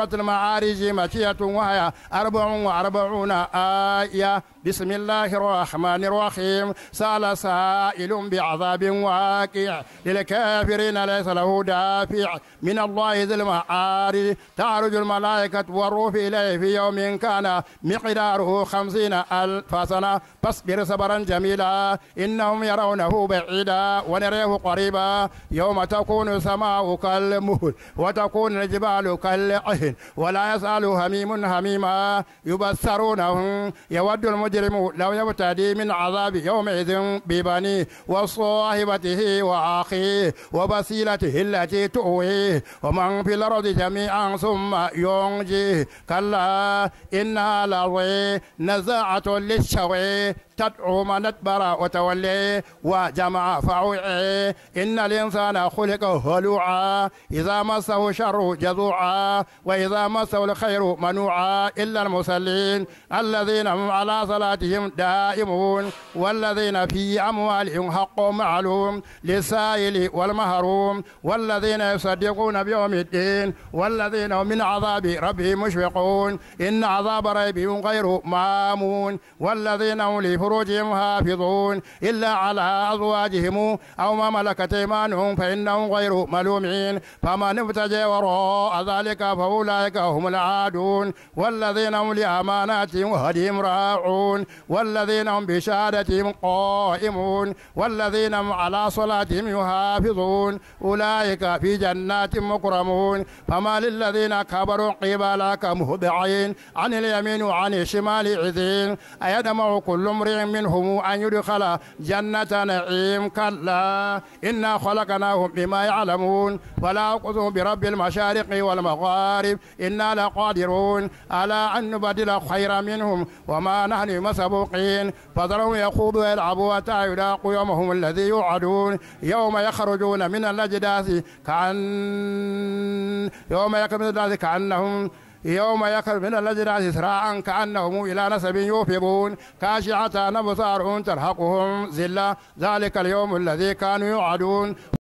سورة المعارج مكية وهي أربع وأربعون آية بسم الله الرحمن الرحيم سأل سائل بعذاب واقع للكافرين ليس له دافع من الله ذي المعارج تعرج الملائكة والروح إليه في يوم كان مقداره خمسين ألف سنة فاصبر صبرا جميلا إنهم يرونه بعيدا ونريه قريبا يوم تكون السماء كالمهل وتكون الجبال كالعهن بخير ولا يسأل هميم هميما يبصرونهم يود المجرم لو يبتدي من عذاب يومئذ ببني وصاحبته وأخيه وبصيلته التي تؤويه ومن في الأرض جميعا ثم ينجيه كلا إنها لظي نزاعة للشوي تدعو من ادبر وتولي وجمع فعوعي إن الإنسان خلق هلوعا إذا مسه شر جزوعا إذا مسه الخير منوعا إلا المصلين الذين هم على صلاتهم دائمون والذين في أموالهم حق معلوم للسائل والمهروم والذين يصدقون بيوم الدين والذين هم من عذاب ربهم مشفقون إن عذاب ربهم غير مامون والذين هم لفروجهم حافظون إلا على أزواجهم أو ما ملكت إيمانهم فإنهم غير ملومين فمن ابتجى وراء ذلك فهو أولئك هم العادون والذين هم لأماناتهم وهديهم راعون والذين هم بشهادتهم قائمون والذين هم على صلاتهم يحافظون أولئك في جنات مكرمون فما للذين كبروا قبالك مهبعين عن اليمين وعن الشمال عذين أيدمع كل امرئ منهم أن يدخل جنة نعيم كلا إنا خلقناهم بما يعلمون فلا أقسم برب المشارق والمغارب الغالب إنا لقادرون على أن نبدل خيرا منهم وما نحن مسبوقين فذرهم يخوضوا يلعبوا حتى يلاقوا يومهم الذي يوعدون يوم يخرجون من الأجداث كأن يوم يخرجون من الأجداث كأنهم يوم يخرج من الأجداث سراعا كأنهم إلى نسب يوفضون كاشعة نبصارهم ترهقهم زلة ذلك اليوم الذي كانوا يوعدون